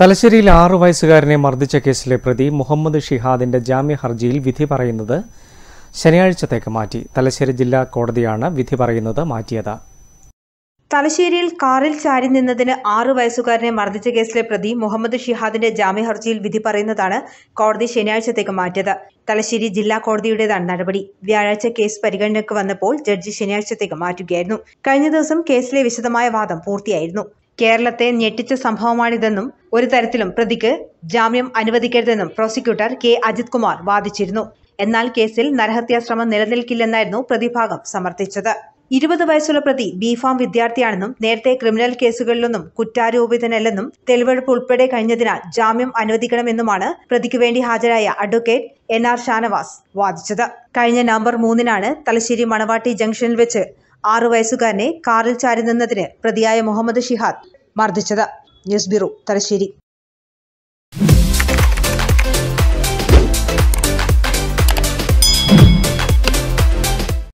തലശ്ശേരിയിൽ ആറു വയസ്സുകാരനെ മർദ്ദിച്ച കേസിലെ പ്രതി മുഹമ്മദ് ഷിഹാദിന്റെ ജാമ്യ ഹർജിയിൽ വിധി പറയുന്നത് ശനിയാഴ്ചത്തേക്ക് മാറ്റി തലശ്ശേരി ജില്ലാ കോടതിയാണ് വിധി പറയുന്നത് മാറ്റിയത് തലശ്ശേരിയിൽ കാറിൽ ചാരി നിന്നതിന് ആറു വയസ്സുകാരനെ മർദ്ദിച്ച കേസിലെ പ്രതി മുഹമ്മദ് ഷിഹാദിന്റെ ജാമ്യ ഹർജിയിൽ വിധി പറയുന്നതാണ് കോടതി ശനിയാഴ്ചത്തേക്ക് മാറ്റിയത് തലശ്ശേരി ജില്ലാ കോടതിയുടേതാണ് നടപടി വ്യാഴാഴ്ച കേസ് പരിഗണനയ്ക്ക് വന്നപ്പോൾ ജഡ്ജി ശനിയാഴ്ചത്തേക്ക് മാറ്റുകയായിരുന്നു കഴിഞ്ഞ ദിവസം കേസിലെ വിശദമായ വാദം പൂർത്തിയായിരുന്നു കേരളത്തെ ഞെട്ടിച്ച സംഭവമാണിതെന്നും ഒരു തരത്തിലും പ്രതിക്ക് ജാമ്യം അനുവദിക്കരുതെന്നും പ്രോസിക്യൂട്ടർ കെ അജിത് കുമാർ വാദിച്ചിരുന്നു എന്നാൽ കേസിൽ നരഹത്യാശ്രമം നിലനിൽക്കില്ലെന്നായിരുന്നു പ്രതിഭാഗം സമർത്ഥിച്ചത് ഇരുപത് വയസ്സുള്ള പ്രതി ബിഫാം വിദ്യാർത്ഥിയാണെന്നും നേരത്തെ ക്രിമിനൽ കേസുകളിലൊന്നും കുറ്റാരോപിതനല്ലെന്നും തെളിവെടുപ്പ് ഉൾപ്പെടെ കഴിഞ്ഞതിനാൽ ജാമ്യം അനുവദിക്കണമെന്നുമാണ് പ്രതിക്ക് വേണ്ടി ഹാജരായ അഡ്വക്കേറ്റ് എൻ ആർ ഷാനവാസ് വാദിച്ചത് കഴിഞ്ഞ നവംബർ മൂന്നിനാണ് തലശ്ശേരി മണവാട്ടി ജംഗ്ഷനിൽ വെച്ച് ആറു വയസ്സുകാരനെ കാറിൽ ചാരി നിന്നതിന് പ്രതിയായ മുഹമ്മദ് ഷിഹാദ് വർദ്ധിച്ചത് ന്യൂസ് ബ്യൂറോ തലശ്ശേരി